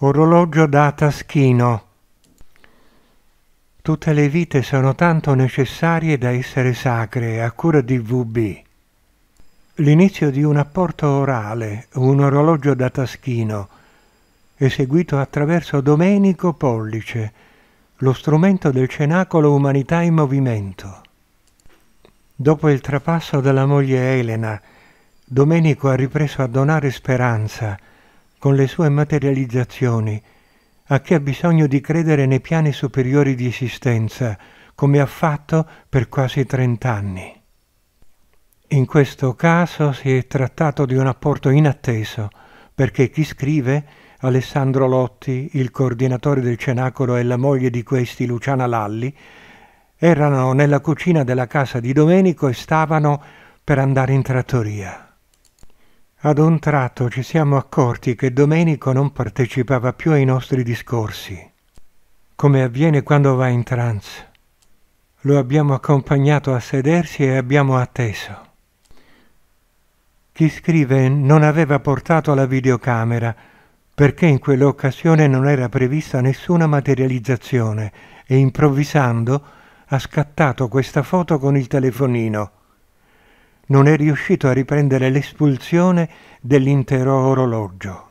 Orologio da taschino. Tutte le vite sono tanto necessarie da essere sacre, a cura di VB. L'inizio di un apporto orale, un orologio da taschino, eseguito attraverso Domenico Pollice, lo strumento del cenacolo Umanità in Movimento. Dopo il trapasso della moglie Elena, Domenico ha ripreso a donare speranza, con le sue materializzazioni, a chi ha bisogno di credere nei piani superiori di esistenza, come ha fatto per quasi trent'anni. In questo caso si è trattato di un apporto inatteso, perché chi scrive, Alessandro Lotti, il coordinatore del Cenacolo e la moglie di questi, Luciana Lalli, erano nella cucina della casa di Domenico e stavano per andare in trattoria. Ad un tratto ci siamo accorti che Domenico non partecipava più ai nostri discorsi, come avviene quando va in trance. Lo abbiamo accompagnato a sedersi e abbiamo atteso. Chi scrive non aveva portato la videocamera perché in quell'occasione non era prevista nessuna materializzazione e improvvisando ha scattato questa foto con il telefonino non è riuscito a riprendere l'espulsione dell'intero orologio.